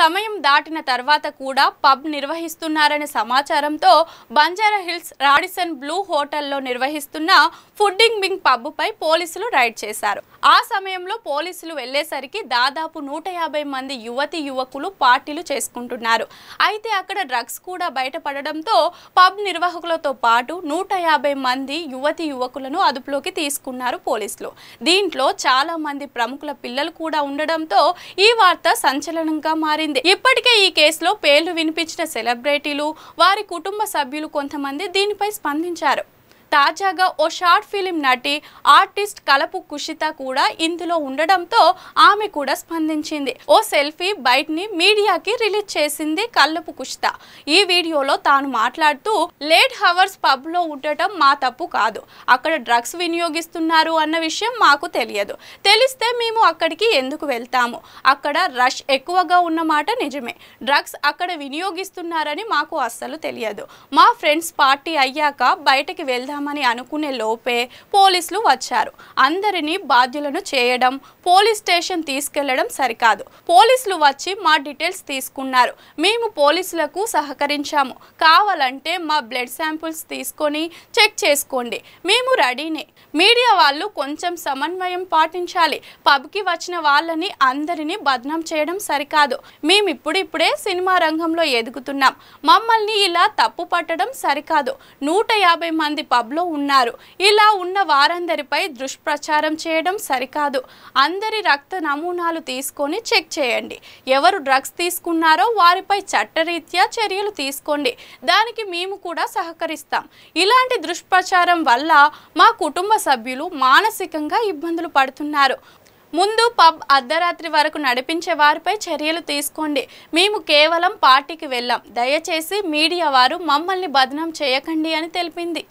సమయం దాటిన తర్వాత కూడా పబ్ నిర్వహిస్తున్నారనే సమాచారంతో బంజారా హిల్స్ రాడిసన్ బ్లూ హోటల్లో నిర్వహిస్తున్న ఫుడ్డింగ్ బింగ్ పబ్పై పోలీసులు రైడ్ చేశారు ఆ సమయంలో పోలీసులు వెళ్లేసరికి దాదాపు నూట మంది యువతి యువకులు పార్టీలు చేసుకుంటున్నారు అయితే అక్కడ డ్రగ్స్ కూడా బయటపడడంతో పబ్ నిర్వాహకులతో పాటు నూట మంది యువతి యువకులను అదుపులోకి తీసుకున్నారు పోలీసులు దీంట్లో చాలా మంది ప్రముఖుల పిల్లలు కూడా ఉండడంతో ఈ వార్త సంచలనంగా మారింది తేలింది ఇప్పటికే ఈ కేసులో పేర్లు వినిపించిన సెలబ్రిటీలు వారి కుటుంబ సభ్యులు కొంతమంది దీనిపై స్పందించారు తాజాగా ఓ షార్ట్ ఫిలిం నటి ఆర్టిస్ట్ కలపు కుషిత కూడా ఇందులో ఉండడంతో ఆమె కూడా స్పందించింది ఓ సెల్ఫీ బయట్ని మీడియాకి రిలీజ్ చేసింది కల్లపు కుషిత ఈ వీడియోలో తాను మాట్లాడుతూ లేట్ హవర్స్ పబ్లో ఉండటం మా తప్పు కాదు అక్కడ డ్రగ్స్ వినియోగిస్తున్నారు అన్న విషయం మాకు తెలియదు తెలిస్తే మేము అక్కడికి ఎందుకు వెళ్తాము అక్కడ రష్ ఎక్కువగా ఉన్నమాట నిజమే డ్రగ్స్ అక్కడ వినియోగిస్తున్నారని మాకు అస్సలు తెలియదు మా ఫ్రెండ్స్ పార్టీ అయ్యాక బయటకి వెళ్దాం చేద్దామని అనుకునే లోపే పోలీసులు వచ్చారు అందరినీ బాధ్యులను చేయడం పోలీస్ స్టేషన్ తీసుకెళ్లడం సరికాదు పోలీసులు వచ్చి మా డీటెయిల్స్ తీసుకున్నారు మేము పోలీసులకు సహకరించాము కావాలంటే మా బ్లడ్ శాంపుల్స్ తీసుకొని చెక్ చేసుకోండి మేము రెడీనే మీడియా వాళ్ళు కొంచెం సమన్వయం పాటించాలి పబ్కి వచ్చిన వాళ్ళని అందరినీ బద్నాం చేయడం సరికాదు మేము ఇప్పుడిప్పుడే సినిమా రంగంలో ఎదుగుతున్నాం మమ్మల్ని ఇలా తప్పు పట్టడం సరికాదు నూట యాభై మంది పబ్ జాబ్లో ఉన్నారు ఇలా ఉన్న వారందరిపై దుష్ప్రచారం చేయడం సరికాదు అందరి రక్త నమూనాలు తీసుకొని చెక్ చేయండి ఎవరు డ్రగ్స్ తీసుకున్నారో వారిపై చట్టరీత్యా చర్యలు తీసుకోండి దానికి మేము కూడా సహకరిస్తాం ఇలాంటి దుష్ప్రచారం వల్ల మా కుటుంబ సభ్యులు మానసికంగా ఇబ్బందులు పడుతున్నారు ముందు పబ్ అర్ధరాత్రి వరకు నడిపించే వారిపై చర్యలు తీసుకోండి మేము కేవలం పార్టీకి వెళ్ళాం దయచేసి మీడియా వారు మమ్మల్ని బదనం చేయకండి అని తెలిపింది